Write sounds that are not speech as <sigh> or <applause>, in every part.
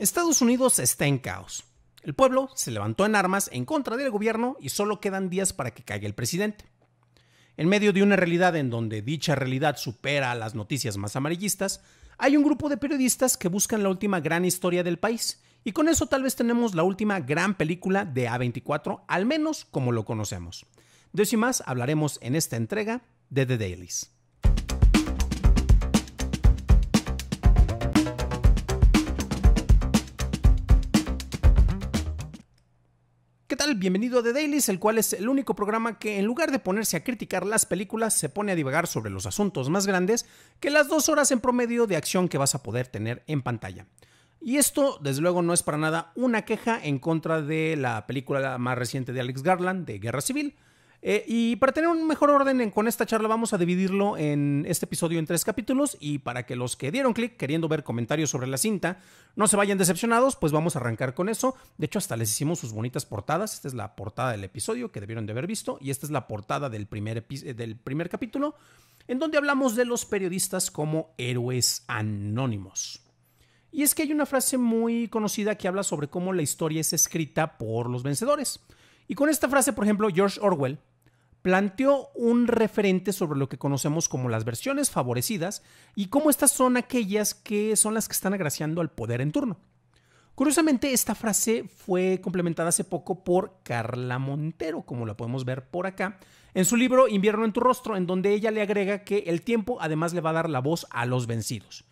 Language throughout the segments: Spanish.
Estados Unidos está en caos. El pueblo se levantó en armas en contra del gobierno y solo quedan días para que caiga el presidente. En medio de una realidad en donde dicha realidad supera a las noticias más amarillistas, hay un grupo de periodistas que buscan la última gran historia del país, y con eso tal vez tenemos la última gran película de A24, al menos como lo conocemos. De eso y más hablaremos en esta entrega de The Dailies. tal? Bienvenido a The el cual es el único programa que en lugar de ponerse a criticar las películas, se pone a divagar sobre los asuntos más grandes que las dos horas en promedio de acción que vas a poder tener en pantalla. Y esto, desde luego, no es para nada una queja en contra de la película más reciente de Alex Garland, de Guerra Civil, eh, y para tener un mejor orden con esta charla vamos a dividirlo en este episodio en tres capítulos y para que los que dieron clic queriendo ver comentarios sobre la cinta no se vayan decepcionados, pues vamos a arrancar con eso. De hecho, hasta les hicimos sus bonitas portadas. Esta es la portada del episodio que debieron de haber visto y esta es la portada del primer, eh, del primer capítulo en donde hablamos de los periodistas como héroes anónimos. Y es que hay una frase muy conocida que habla sobre cómo la historia es escrita por los vencedores. Y con esta frase, por ejemplo, George Orwell planteó un referente sobre lo que conocemos como las versiones favorecidas y cómo estas son aquellas que son las que están agraciando al poder en turno. Curiosamente, esta frase fue complementada hace poco por Carla Montero, como la podemos ver por acá, en su libro Invierno en tu rostro, en donde ella le agrega que el tiempo además le va a dar la voz a los vencidos.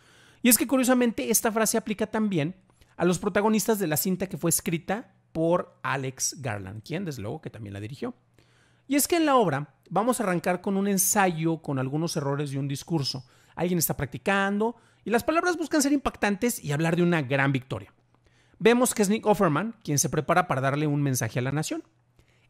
Y es que curiosamente esta frase aplica también a los protagonistas de la cinta que fue escrita por Alex Garland, quien desde luego que también la dirigió. Y es que en la obra vamos a arrancar con un ensayo con algunos errores de un discurso. Alguien está practicando y las palabras buscan ser impactantes y hablar de una gran victoria. Vemos que es Nick Offerman quien se prepara para darle un mensaje a la nación.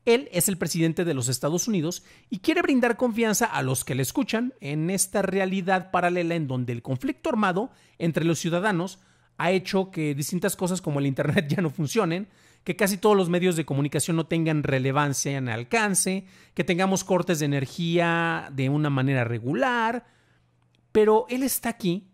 Él es el presidente de los Estados Unidos y quiere brindar confianza a los que le escuchan en esta realidad paralela en donde el conflicto armado entre los ciudadanos ha hecho que distintas cosas como el Internet <laughs> ya no funcionen, que casi todos los medios de comunicación no tengan relevancia en alcance, que tengamos cortes de energía de una manera regular, pero él está aquí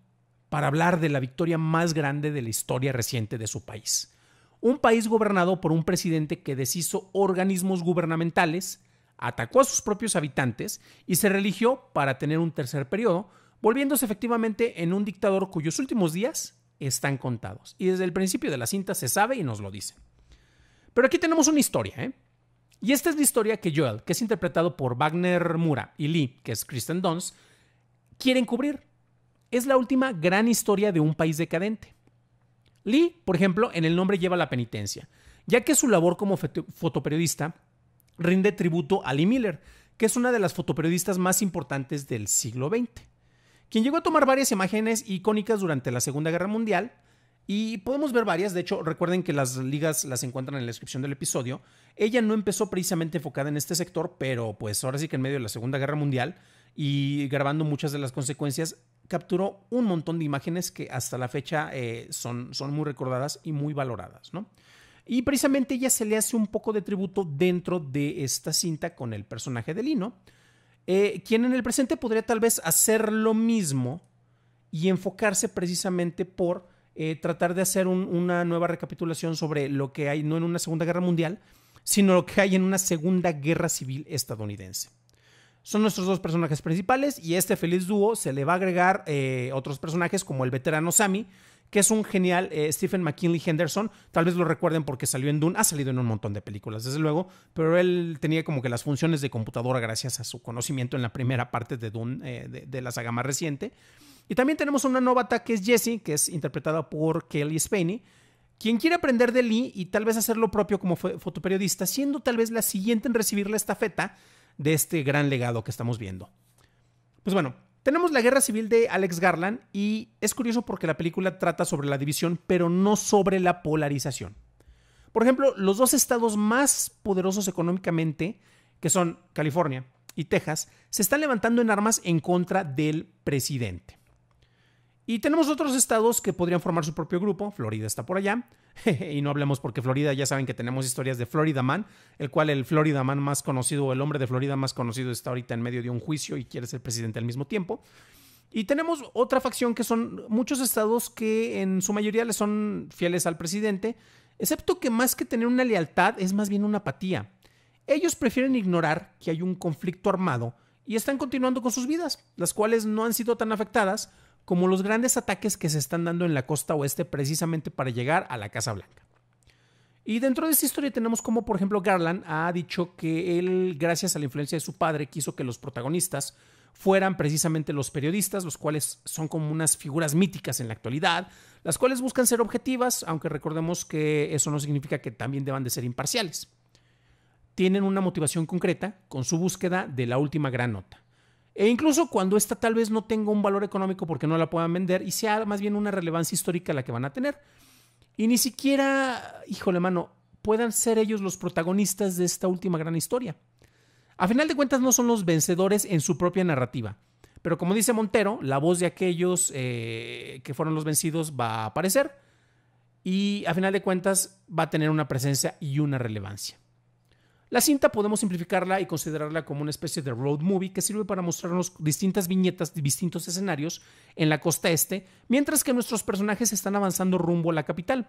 para hablar de la victoria más grande de la historia reciente de su país. Un país gobernado por un presidente que deshizo organismos gubernamentales, atacó a sus propios habitantes y se religió para tener un tercer periodo, volviéndose efectivamente en un dictador cuyos últimos días están contados. Y desde el principio de la cinta se sabe y nos lo dicen. Pero aquí tenemos una historia, ¿eh? Y esta es la historia que Joel, que es interpretado por Wagner Mura, y Lee, que es Kristen Dunst, quieren cubrir. Es la última gran historia de un país decadente. Lee, por ejemplo, en el nombre lleva la penitencia, ya que su labor como fotoperiodista rinde tributo a Lee Miller, que es una de las fotoperiodistas más importantes del siglo XX, quien llegó a tomar varias imágenes icónicas durante la Segunda Guerra Mundial, y podemos ver varias, de hecho recuerden que las ligas las encuentran en la descripción del episodio. Ella no empezó precisamente enfocada en este sector, pero pues ahora sí que en medio de la Segunda Guerra Mundial y grabando muchas de las consecuencias, capturó un montón de imágenes que hasta la fecha eh, son, son muy recordadas y muy valoradas, ¿no? Y precisamente ella se le hace un poco de tributo dentro de esta cinta con el personaje de Lino, eh, quien en el presente podría tal vez hacer lo mismo y enfocarse precisamente por eh, tratar de hacer una nueva recapitulación sobre lo que hay no en una Segunda Guerra Mundial, sino lo que hay en una Segunda Guerra Civil estadounidense. Son nuestros dos personajes principales y a este feliz dúo se le va a agregar eh, otros personajes como el veterano Sammy, que es un genial eh, Stephen McKinley Henderson. Tal vez lo recuerden porque salió en Dune, ha salido en un montón de películas, desde luego, pero él tenía como que las funciones de computadora gracias a su conocimiento en la primera parte de Dune, eh, de, la saga más reciente. Y también tenemos una novata que es Jessie, que es interpretada por Kelly Spaney. Quien quiere aprender de Lee y tal vez hacer lo propio como fotoperiodista, siendo tal vez la siguiente en recibir la estafeta de este gran legado que estamos viendo. Pues bueno, tenemos la guerra civil de Alex Garland y es curioso porque la película trata sobre la división, pero no sobre la polarización. Por ejemplo, los dos estados más poderosos económicamente, que son California y Texas, se están levantando en armas en contra del presidente. Y tenemos otros estados que podrían formar su propio grupo. Florida está por allá. <laughs> y no hablemos porque Florida, ya saben que tenemos historias de Florida Man, el cual el Florida Man más conocido el hombre de Florida más conocido está ahorita en medio de un juicio y quiere ser presidente al mismo tiempo. Y tenemos otra facción que son muchos estados que en su mayoría le son fieles al presidente, excepto que más que tener una lealtad es más bien una apatía. Ellos prefieren ignorar que hay un conflicto armado y están continuando con sus vidas, las cuales no han sido tan afectadas como los grandes ataques que se están dando en la costa oeste precisamente para llegar a la Casa Blanca. Y dentro de esta historia tenemos como, por ejemplo, Garland ha dicho que él, gracias a la influencia de su padre, quiso que los protagonistas fueran precisamente los periodistas, los cuales son como unas figuras míticas en la actualidad, las cuales buscan ser objetivas, aunque recordemos que eso no significa que también deban de ser imparciales. Tienen una motivación concreta con su búsqueda de la última gran nota. E incluso cuando esta tal vez no tenga un valor económico porque no la puedan vender y sea más bien una relevancia histórica la que van a tener. Y ni siquiera, híjole mano, puedan ser ellos los protagonistas de esta última gran historia. A final de cuentas no son los vencedores en su propia narrativa. Pero como dice Montero, la voz de aquellos eh, que fueron los vencidos va a aparecer y a final de cuentas va a tener una presencia y una relevancia. La cinta podemos simplificarla y considerarla como una especie de road movie que sirve para mostrarnos distintas viñetas de distintos escenarios en la costa este, mientras que nuestros personajes están avanzando rumbo a la capital.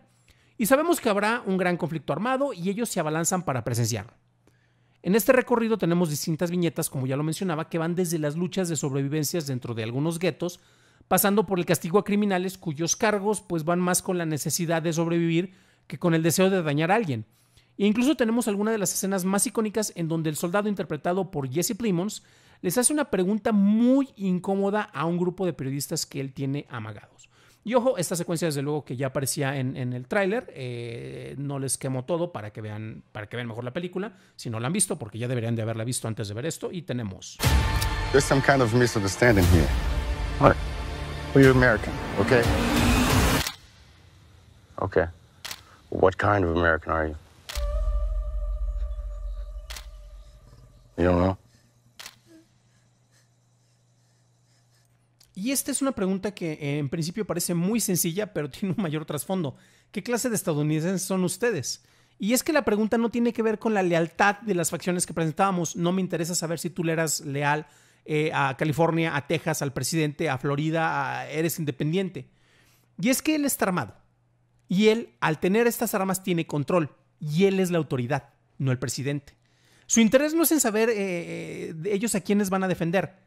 Y sabemos que habrá un gran conflicto armado y ellos se abalanzan para presenciarlo. En este recorrido tenemos distintas viñetas, como ya lo mencionaba, que van desde las luchas de sobrevivencias dentro de algunos guetos, pasando por el castigo a criminales cuyos cargos pues van más con la necesidad de sobrevivir que con el deseo de dañar a alguien incluso tenemos alguna de las escenas más icónicas en donde el soldado interpretado por Jesse Plemons les hace una pregunta muy incómoda a un grupo de periodistas que él tiene amagados. Y ojo, esta secuencia desde luego que ya aparecía en, el tráiler, eh, no les quemo todo para que, vean, para que vean mejor la película, si no la han visto, porque ya deberían de haberla visto antes de ver esto, y tenemos... There's some kind of misunderstanding here. Okay. What kind of American are you? Y esta es una pregunta que eh, en principio parece muy sencilla, pero <laughs> tiene un mayor trasfondo. ¿Qué clase de estadounidenses son ustedes? Y es que la pregunta no tiene que ver con la lealtad de las facciones que presentábamos. No me interesa saber si tú le eras leal eh, a California, a Texas, al presidente, a Florida, eres independiente. Y es que él está armado. Y él, al tener estas armas, tiene control. Y él es la autoridad, no el presidente. Su interés no es en saber eh, eh, ellos a quiénes van a defender.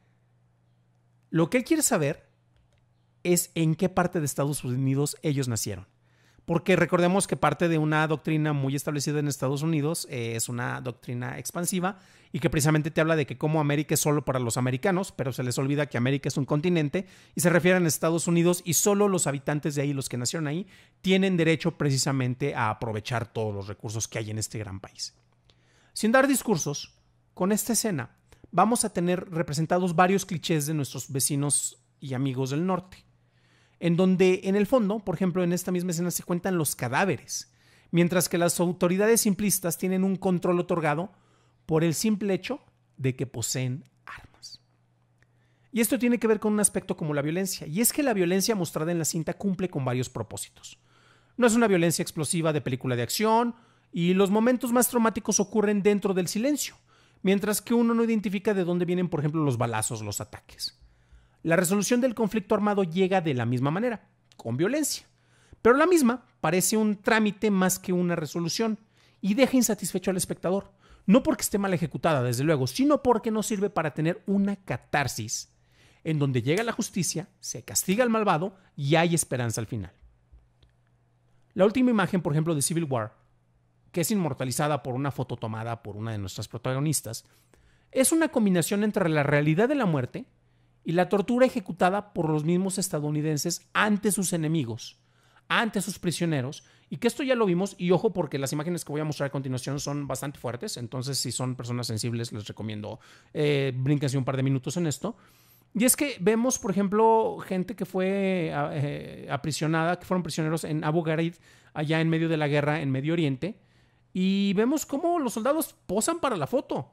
Lo que él quiere saber es en qué parte de Estados Unidos ellos nacieron. Porque recordemos que parte de una doctrina muy establecida en Estados Unidos eh, es una doctrina expansiva y que precisamente te habla de que como América es solo para los americanos, pero se les olvida que América es un continente y se refieren a Estados Unidos y solo los habitantes de ahí, los que nacieron ahí, tienen derecho precisamente a aprovechar todos los recursos que hay en este gran país. Sin dar discursos, con esta escena vamos a tener representados varios clichés de nuestros vecinos y amigos del norte, en donde en el fondo, por ejemplo, en esta misma escena se cuentan los cadáveres, mientras que las autoridades simplistas tienen un control otorgado por el simple hecho de que poseen armas. Y esto tiene que ver con un aspecto como la violencia, y es que la violencia mostrada en la cinta cumple con varios propósitos. No es una violencia explosiva de película de acción, y los momentos más traumáticos ocurren dentro del silencio, mientras que uno no identifica de dónde vienen, por ejemplo, los balazos, los ataques. La resolución del conflicto armado llega de la misma manera, con violencia, pero la misma parece un trámite más que una resolución y deja insatisfecho al espectador, no porque esté mal ejecutada, desde luego, sino porque no sirve para tener una catarsis en donde llega la justicia, se castiga al malvado y hay esperanza al final. La última imagen, por ejemplo, de Civil War es inmortalizada por una foto tomada por una de nuestras protagonistas, es una combinación entre la realidad de la muerte y la tortura ejecutada por los mismos estadounidenses ante sus enemigos, ante sus prisioneros, y que esto ya lo vimos, y ojo porque las imágenes que voy a mostrar a continuación son bastante fuertes, entonces si son personas sensibles les recomiendo eh, un par de minutos en esto. Y es que vemos, por ejemplo, gente que fue eh, aprisionada, que fueron prisioneros en Abu Ghraib, allá en medio de la guerra en Medio Oriente, y vemos cómo los soldados posan para la foto.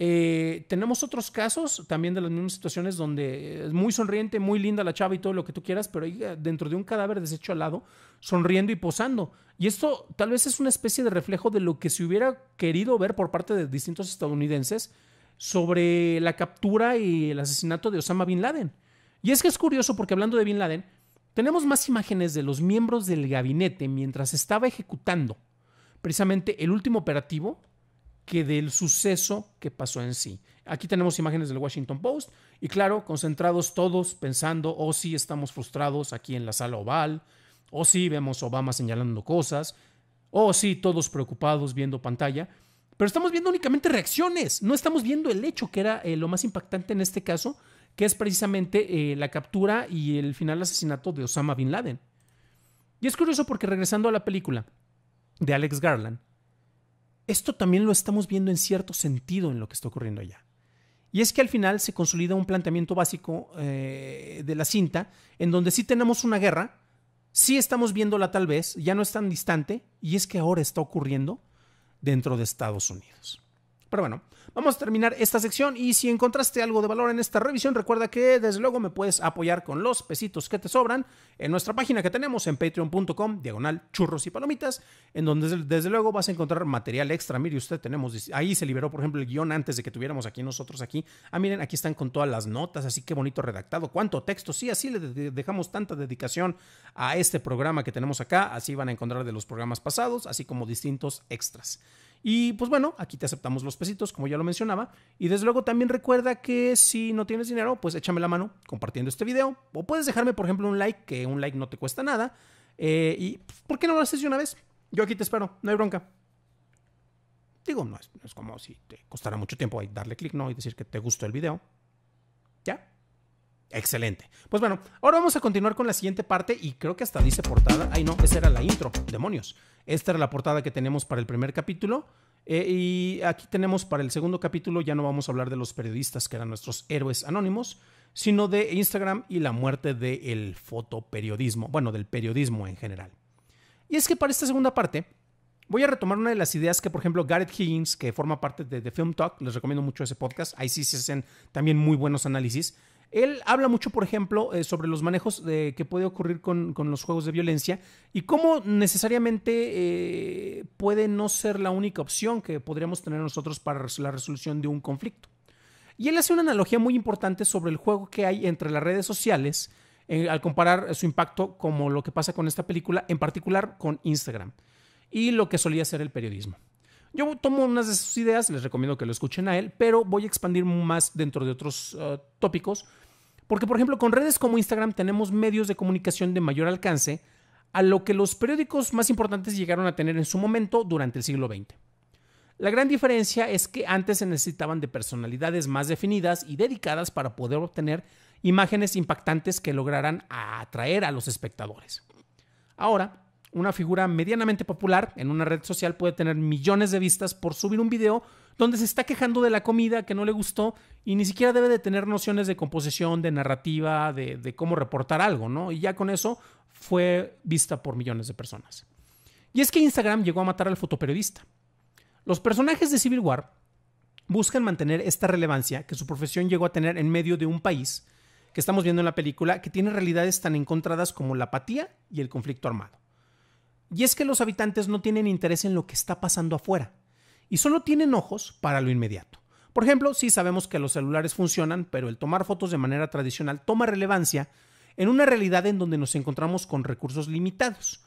Eh, tenemos otros casos también de las mismas situaciones donde es muy sonriente, muy linda la chava y todo lo que tú quieras, pero ahí eh, dentro de un cadáver deshecho al lado, sonriendo y posando. Y esto tal vez es una especie de reflejo de lo que se hubiera querido ver por parte de distintos estadounidenses sobre la captura y el asesinato de Osama Bin Laden. Y es que es curioso porque hablando de Bin Laden, tenemos más imágenes de los miembros del gabinete mientras estaba ejecutando precisamente el último operativo que del suceso que pasó en sí. Aquí tenemos imágenes del Washington Post y claro, concentrados todos pensando, o oh, sí, estamos frustrados aquí en la sala oval, o oh, sí, vemos Obama señalando cosas, o oh, sí, todos preocupados viendo pantalla, pero estamos viendo únicamente reacciones, no estamos viendo el hecho que era eh, lo más impactante en este caso, que es precisamente eh, la captura y el final asesinato de Osama Bin Laden. Y es curioso porque regresando a la película, de Alex Garland, esto también lo estamos viendo en cierto sentido en lo que está ocurriendo allá. Y es que al final se consolida un planteamiento básico eh, de la cinta, en donde sí tenemos una guerra, sí estamos viéndola tal vez, ya no es tan distante, y es que ahora está ocurriendo dentro de Estados Unidos. Pero bueno, vamos a terminar esta sección y si encontraste algo de valor en esta revisión, recuerda que desde luego me puedes apoyar con los pesitos que te sobran en nuestra página que tenemos en patreon.com, diagonal churros y palomitas, en donde desde, luego vas a encontrar material extra. Mire usted, tenemos, ahí se liberó por ejemplo el guión antes de que tuviéramos aquí nosotros aquí. Ah, miren, aquí están con todas las notas, así que bonito redactado, cuánto texto, sí, así le dejamos tanta dedicación a este programa que tenemos acá, así van a encontrar de los programas pasados, así como distintos extras. Y pues bueno, aquí te aceptamos los pesitos, como ya lo mencionaba. Y desde luego también recuerda que si no tienes dinero, pues échame la mano compartiendo este video. O puedes dejarme, por ejemplo, un like, que un like no te cuesta nada. Eh, y pues, ¿por qué no lo haces de una vez? Yo aquí te espero, no hay bronca. Digo, no es, como si te costara mucho tiempo darle clic, ¿no? Y decir que te gustó el video. Excelente. Pues bueno, ahora vamos a continuar con la siguiente parte y creo que hasta dice portada. Ay, no, esa era la intro. Demonios. Esta era la portada que tenemos para el primer capítulo. Eh, y aquí tenemos para el segundo capítulo, ya no vamos a hablar de los periodistas que eran nuestros héroes anónimos, sino de Instagram y la muerte del fotoperiodismo, bueno, del periodismo en general. Y es que para esta segunda parte voy a retomar una de las ideas que, por ejemplo, Gareth Higgins, que forma parte de The Film Talk, les recomiendo mucho ese podcast, ahí sí se hacen también muy buenos análisis, él habla mucho, por ejemplo, eh, sobre los manejos de, que puede ocurrir con, los juegos de violencia y cómo necesariamente eh, puede no ser la única opción que podríamos tener nosotros para la resolución de un conflicto. Y él hace una analogía muy importante sobre el juego que hay entre las redes sociales eh, al comparar su impacto como lo que pasa con esta película, en particular con Instagram y lo que solía ser el periodismo. Yo tomo unas de sus ideas, les recomiendo que lo escuchen a él, pero voy a expandir más dentro de otros eh, tópicos, porque por ejemplo con redes como Instagram tenemos medios de comunicación de mayor alcance a lo que los periódicos más importantes llegaron a tener en su momento durante el siglo XX. La gran diferencia es que antes se necesitaban de personalidades más definidas y dedicadas para poder obtener imágenes impactantes que lograran atraer a los espectadores. Ahora, una figura medianamente popular en una red social puede tener millones de vistas por subir un video donde se está quejando de la comida que no le gustó y ni siquiera debe de tener nociones de composición, de narrativa, de, de cómo reportar algo, ¿no? Y ya con eso fue vista por millones de personas. Y es que Instagram llegó a matar al fotoperiodista. Los personajes de Civil War buscan mantener esta relevancia que su profesión llegó a tener en medio de un país que estamos viendo en la película que tiene realidades tan encontradas como la apatía y el conflicto armado. Y es que los habitantes no tienen interés en lo que está pasando afuera y solo tienen ojos para lo inmediato. Por ejemplo, sí sabemos que los celulares funcionan, pero el tomar fotos de manera tradicional toma relevancia en una realidad en donde nos encontramos con recursos limitados.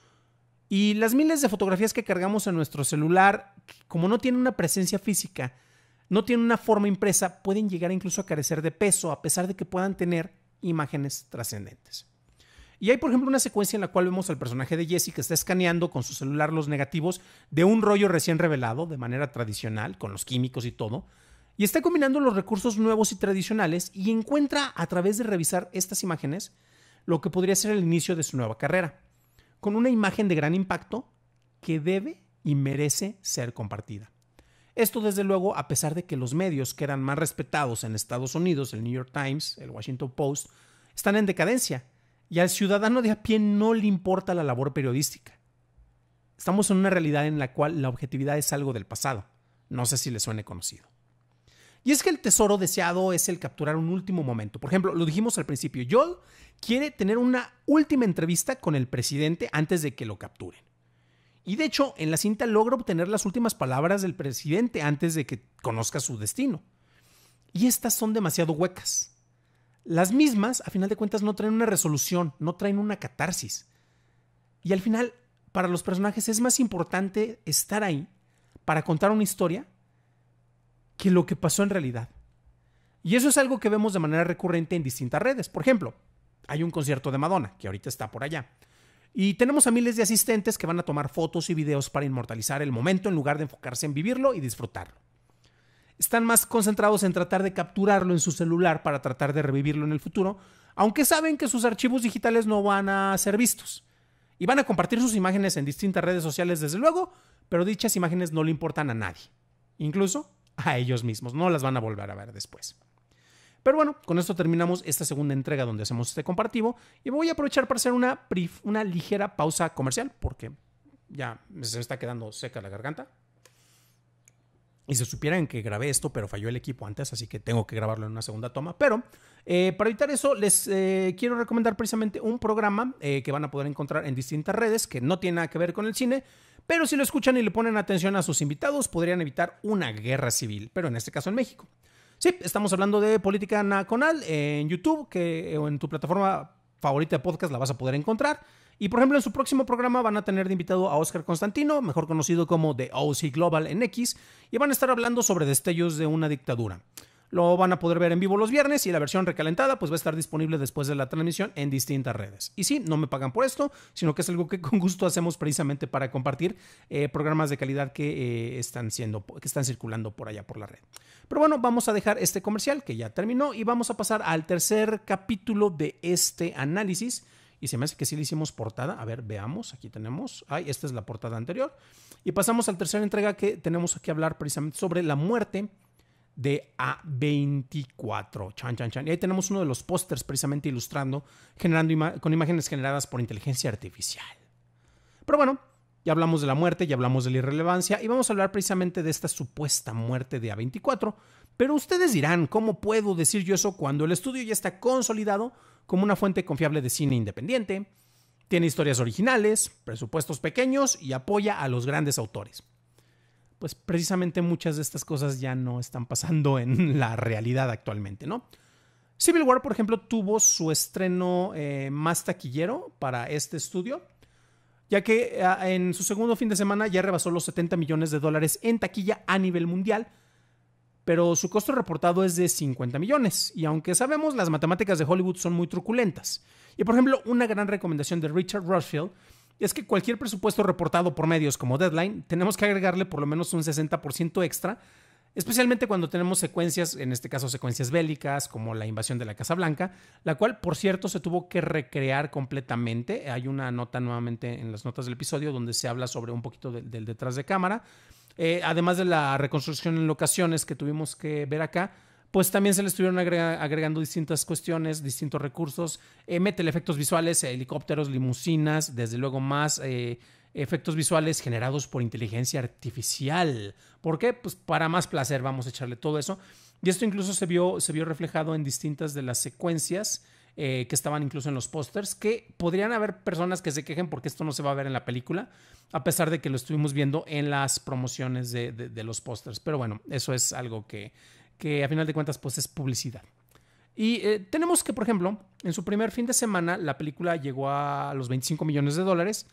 Y las miles de fotografías que cargamos en nuestro celular, como no tienen una presencia física, no tienen una forma impresa, pueden llegar incluso a carecer de peso, a pesar de que puedan tener imágenes trascendentes. Y hay, por ejemplo, una secuencia en la cual vemos al personaje de Jesse que está escaneando con su celular los negativos de un rollo recién revelado, de manera tradicional, con los químicos y todo. Y está combinando los recursos nuevos y tradicionales y encuentra, a través de revisar estas imágenes, lo que podría ser el inicio de su nueva carrera, con una imagen de gran impacto que debe y merece ser compartida. Esto desde luego a pesar de que los medios que eran más respetados en Estados Unidos, el New York Times, el Washington Post, están en decadencia y al ciudadano de a pie no le importa la labor periodística. Estamos en una realidad en la cual la objetividad es algo del pasado. No sé si le suene conocido. Y es que el tesoro deseado es el capturar un último momento. Por ejemplo, lo dijimos al principio, Joel quiere tener una última entrevista con el presidente antes de que lo capturen. Y de hecho, en la cinta logra obtener las últimas palabras del presidente antes de que conozca su destino. Y estas son demasiado huecas. Las mismas, a final de cuentas, no traen una resolución, no traen una catarsis. Y al final, para los personajes es más importante estar ahí para contar una historia que lo que pasó en realidad. Y eso es algo que vemos de manera recurrente en distintas redes. Por ejemplo, hay un concierto de Madonna, que ahorita está por allá. Y tenemos a miles de asistentes que van a tomar fotos y videos para inmortalizar el momento en lugar de enfocarse en vivirlo y disfrutarlo están más concentrados en tratar de capturarlo en su celular para tratar de revivirlo en el futuro, aunque saben que sus archivos digitales no van a ser vistos. Y van a compartir sus imágenes en distintas redes sociales, desde luego, pero dichas imágenes no le importan a nadie, incluso a ellos mismos, no las van a volver a ver después. Pero bueno, con esto terminamos esta segunda entrega donde hacemos este comparativo y voy a aprovechar para hacer una, una ligera pausa comercial porque ya se me está quedando seca la garganta y se supieran que grabé esto, pero falló el equipo antes, así que tengo que grabarlo en una segunda toma. Pero eh, para evitar eso, les eh, quiero recomendar precisamente un programa eh, que van a poder encontrar en distintas redes, que no tiene nada que ver con el cine, pero si lo escuchan y le ponen atención a sus invitados, podrían evitar una guerra civil, pero en este caso en México. Sí, estamos hablando de política naconal en YouTube, que en tu plataforma favorita de podcast la vas a poder encontrar. Y por ejemplo, en su próximo programa van a tener de invitado a Oscar Constantino, mejor conocido como The OC Global en X, y van a estar hablando sobre destellos de una dictadura. Lo van a poder ver en vivo los viernes y la versión recalentada pues va a estar disponible después de la transmisión en distintas redes. Y sí, no me pagan por esto, sino que es algo que con gusto hacemos precisamente para compartir eh, programas de calidad que, eh, están siendo, que están circulando por allá por la red. Pero bueno, vamos a dejar este comercial que ya terminó y vamos a pasar al tercer capítulo de este análisis y se me hace que sí le hicimos portada. A ver, veamos, aquí tenemos. Ay, esta es la portada anterior. Y pasamos al tercer entrega que tenemos que hablar precisamente sobre la muerte de A24. Chan, chan, chan. Y ahí tenemos uno de los pósters precisamente ilustrando, generando con imágenes generadas por inteligencia artificial. Pero bueno, ya hablamos de la muerte, ya hablamos de la irrelevancia y vamos a hablar precisamente de esta supuesta muerte de A24. Pero ustedes dirán, ¿cómo puedo decir yo eso cuando el estudio ya está consolidado como una fuente confiable de cine independiente, tiene historias originales, presupuestos pequeños y apoya a los grandes autores. Pues precisamente muchas de estas cosas ya no están pasando <laughs> en la realidad actualmente, ¿no? Civil War, por ejemplo, tuvo su estreno eh, más taquillero para este estudio, ya que ah, en su segundo fin de semana ya rebasó los 70 millones de dólares en taquilla a nivel mundial, pero su costo reportado es de 50 millones, y aunque sabemos las matemáticas de Hollywood son muy truculentas. Y por ejemplo, una gran recomendación de Richard Rushfield es que cualquier presupuesto reportado por medios como Deadline, tenemos que agregarle por lo menos un 60% extra, especialmente cuando tenemos secuencias, en este caso secuencias bélicas, como la invasión de la Casa Blanca, la cual, por cierto, se tuvo que recrear completamente. Hay una nota nuevamente en las notas del episodio donde se habla sobre un poquito del detrás de cámara. Eh, además de la reconstrucción en locaciones que tuvimos que ver acá, pues también se le estuvieron agregando distintas cuestiones, distintos recursos. Eh, métele efectos visuales, helicópteros, limusinas, desde luego más eh, efectos visuales generados por inteligencia artificial. ¿Por qué? Pues para más placer vamos a echarle todo eso. Y esto incluso se vio, se vio reflejado en distintas de las secuencias eh, que estaban incluso en los pósters, que podrían haber personas que se quejen porque esto no se va a ver en la película, a pesar de que lo estuvimos viendo en las promociones de, los pósters. Pero bueno, eso es algo que, que a final de cuentas pues es publicidad. Y eh, tenemos que, por ejemplo, en su primer fin de semana la película llegó a los 25 millones de dólares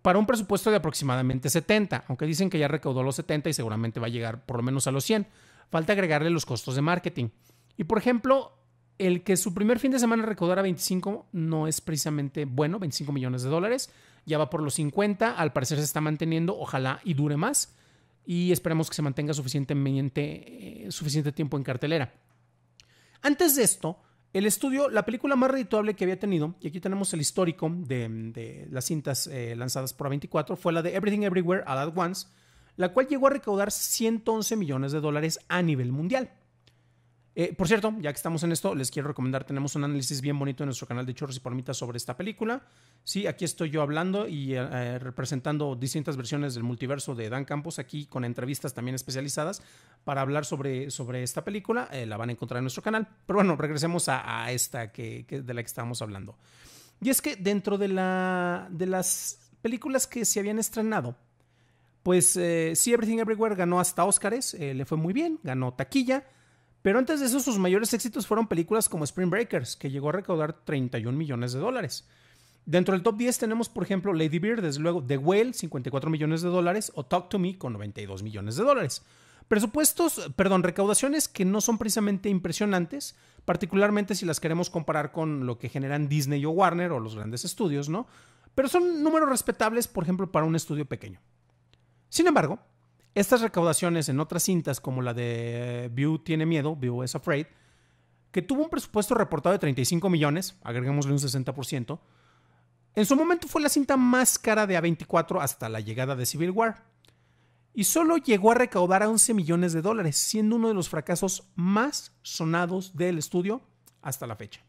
para un presupuesto de aproximadamente 70, aunque dicen que ya recaudó los 70 y seguramente va a llegar por lo menos a los 100. Falta agregarle los costos de marketing. Y por ejemplo, el que su primer fin de semana recaudara 25 no es precisamente bueno, 25 millones de dólares. Ya va por los 50, al parecer se está manteniendo, ojalá y dure más. Y esperemos que se mantenga suficientemente, eh, suficiente tiempo en cartelera. Antes de esto, el estudio, la película más redituable que había tenido, y aquí tenemos el histórico de, las cintas eh, lanzadas por A24, fue la de Everything Everywhere All At Once, la cual llegó a recaudar 111 millones de dólares a nivel mundial. Eh, por cierto, ya que estamos en esto, les quiero recomendar, tenemos un análisis bien bonito en nuestro canal de Chorros y Palmitas sobre esta película. Sí, aquí estoy yo hablando y eh, eh, representando distintas versiones del multiverso de Dan Campos, aquí con entrevistas también especializadas para hablar sobre, sobre esta película. la van a encontrar en nuestro canal. Pero bueno, regresemos a, esta que, de la que estábamos hablando. Y es que dentro de, la, de las películas que se habían estrenado, pues sí, Everything Everywhere ganó hasta Óscares, le fue muy bien, ganó taquilla. Pero antes de eso, sus mayores éxitos fueron películas como Spring Breakers, que llegó a recaudar 31 millones de dólares. Dentro del top 10 tenemos, por ejemplo, Lady Bird, desde luego The Whale, 54 millones de dólares, o Talk to Me, con 92 millones de dólares. Presupuestos, perdón, recaudaciones que no son precisamente impresionantes, particularmente si las queremos comparar con lo que generan Disney o Warner o los grandes estudios, ¿no? Pero son números respetables, por ejemplo, para un estudio pequeño. Sin embargo, estas recaudaciones en otras cintas, como la de View Tiene Miedo, View is Afraid, que tuvo un presupuesto reportado de 35 millones, agregámosle un 60%, en su momento fue la cinta más cara de A24 hasta la llegada de Civil War. Y solo llegó a recaudar a 11 millones de dólares, siendo uno de los fracasos más sonados del estudio hasta la fecha.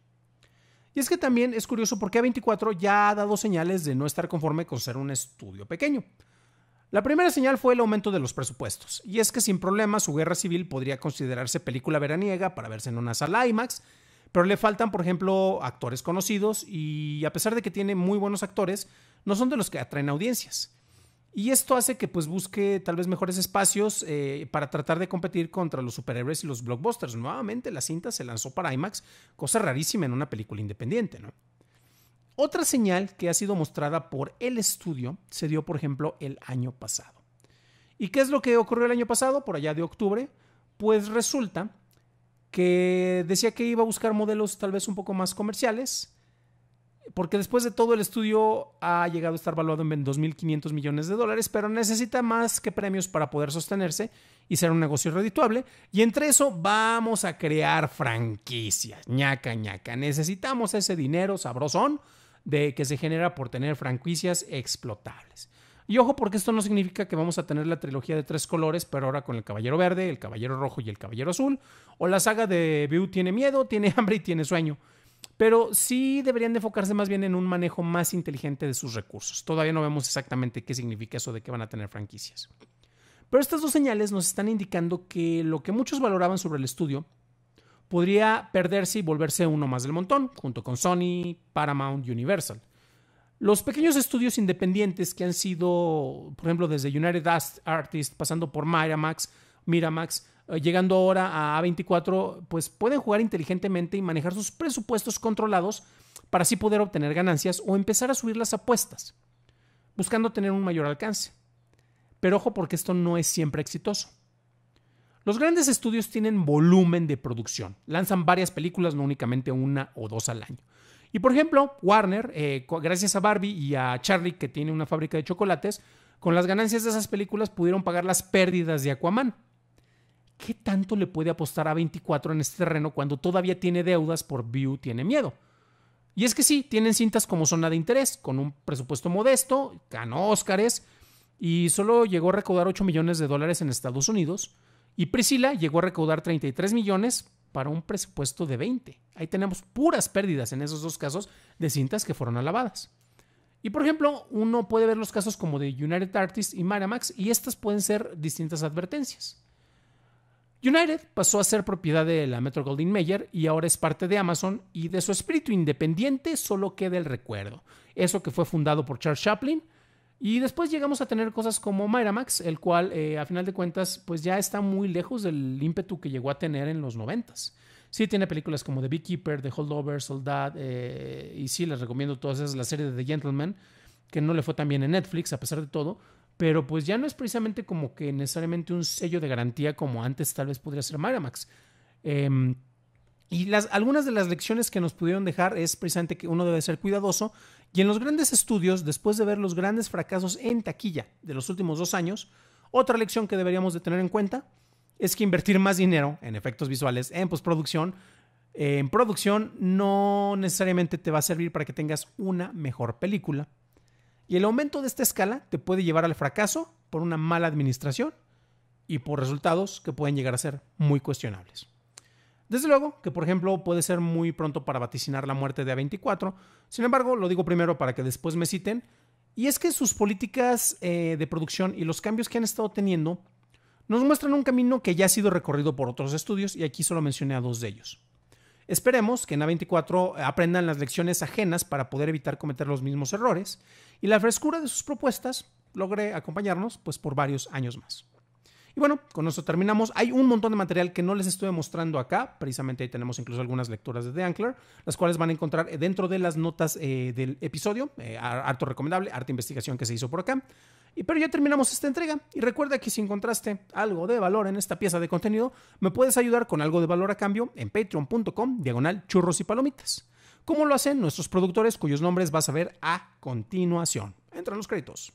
Y es que también es curioso porque A24 ya ha dado señales de no estar conforme con ser un estudio pequeño. La primera señal fue el aumento de los presupuestos, y es que sin problema su guerra civil podría considerarse película veraniega para verse en una sala IMAX, pero le faltan, por ejemplo, actores conocidos y a pesar de que tiene muy buenos actores, no son de los que atraen audiencias. Y esto hace que pues busque tal vez mejores espacios eh, para tratar de competir contra los superhéroes y los blockbusters. Nuevamente la cinta se lanzó para IMAX, cosa rarísima en una película independiente, ¿no? Otra señal que ha sido mostrada por el estudio se dio, por ejemplo, el año pasado. ¿Y qué es lo que ocurrió el año pasado, por allá de octubre? Pues resulta que decía que iba a buscar modelos tal vez un poco más comerciales, porque después de todo el estudio ha llegado a estar valuado en 2.500 millones de dólares, pero necesita más que premios para poder sostenerse y ser un negocio redituable. Y entre eso vamos a crear franquicias, ñaca, ñaca. Necesitamos ese dinero sabrosón de que se genera por tener franquicias explotables. Y ojo, porque esto no significa que vamos a tener la trilogía de tres colores, pero ahora con el Caballero Verde, el Caballero Rojo y el Caballero Azul, o la saga de Bew tiene miedo, tiene <laughs> hambre y tiene sueño. Pero sí deberían de enfocarse más bien en un manejo más inteligente de sus recursos. Todavía no vemos exactamente qué significa eso de que van a tener franquicias. Pero estas dos señales nos están indicando que lo que muchos valoraban sobre el estudio podría perderse y volverse uno más del montón, junto con Sony, Paramount Universal. Los pequeños estudios independientes que han sido, por ejemplo, desde United Artists, pasando por Miramax, Miramax, eh, llegando ahora a A24, pues pueden jugar inteligentemente y manejar sus presupuestos controlados para así poder obtener ganancias o empezar a subir las apuestas, buscando tener un mayor alcance. Pero ojo porque esto no es siempre exitoso. Los grandes estudios tienen volumen de producción, lanzan varias películas, no únicamente una o dos al año. Y por ejemplo, Warner, eh, gracias a Barbie y a Charlie, que tiene una fábrica de chocolates, con las ganancias de esas películas pudieron pagar las pérdidas de Aquaman. ¿Qué tanto le puede apostar a 24 en este terreno cuando todavía tiene deudas por View tiene miedo? Y es que sí, tienen cintas como zona de interés, con un presupuesto modesto, ganó Óscares y solo llegó a recaudar 8 millones de dólares en Estados Unidos y Priscila llegó a recaudar 33 millones para un presupuesto de 20. Ahí tenemos puras pérdidas en esos dos casos de cintas que fueron alabadas. Y por ejemplo, uno puede ver los casos como de United Artists y Miramax y estas pueden ser distintas advertencias. United pasó a ser propiedad de la Metro Goldwyn Mayer y ahora es parte de Amazon y de su espíritu independiente solo queda el recuerdo. Eso que fue fundado por Charles Chaplin, y después llegamos a tener cosas como Miramax, el cual eh, a final de cuentas pues ya está muy lejos del ímpetu que llegó a tener en los noventas. Sí tiene películas como The Beekeeper, The Holdover, Soldad eh, y sí les recomiendo todas esas, la serie de The Gentleman, que no le fue tan bien en Netflix a pesar de todo, pero pues ya no es precisamente como que necesariamente un sello de garantía como antes tal vez podría ser Miramax. Em, y las, algunas de las lecciones que nos pudieron dejar es precisamente que uno debe ser cuidadoso. Y en los grandes estudios, después de ver los grandes fracasos en taquilla de los últimos dos años, otra lección que deberíamos de tener en cuenta es que invertir más dinero en efectos visuales, en postproducción, en producción no necesariamente te va a servir para que tengas una mejor película. Y el aumento de esta escala te puede llevar al fracaso por una mala administración y por resultados que pueden llegar a ser muy cuestionables. Desde luego que, por ejemplo, puede ser muy pronto para vaticinar la muerte de A24, sin embargo, lo digo primero para que después me citen, y es que sus políticas eh, de producción y los cambios que han estado teniendo nos muestran un camino que ya ha sido recorrido por otros estudios y aquí solo mencioné a dos de ellos. Esperemos que en A24 aprendan las lecciones ajenas para poder evitar cometer los mismos errores y la frescura de sus propuestas logre acompañarnos pues por varios años más. Y bueno, con esto terminamos. Hay un montón de material que no les estoy mostrando acá. Precisamente ahí tenemos incluso algunas lecturas de The Ankler, las cuales van a encontrar dentro de las notas eh, del episodio. Eh, harto recomendable, harta investigación que se hizo por acá. Y, pero ya terminamos esta entrega. Y recuerda que si encontraste algo de valor en esta pieza de contenido, me puedes ayudar con algo de valor a cambio en patreon.com, diagonal churros y palomitas. Como lo hacen nuestros productores, cuyos nombres vas a ver a continuación. Entran los créditos.